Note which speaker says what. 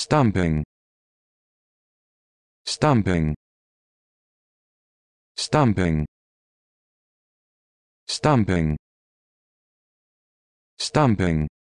Speaker 1: Stumping. Stumping. Stumping. Stumping. Stumping.